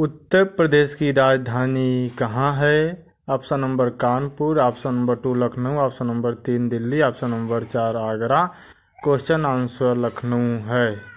उत्तर प्रदेश की राजधानी कहाँ है option number Kanpur option number two Lucknow option number तीन दिल्ली ऑप्शन नंबर चार आगरा क्वेश्चन आंसर लखनऊ है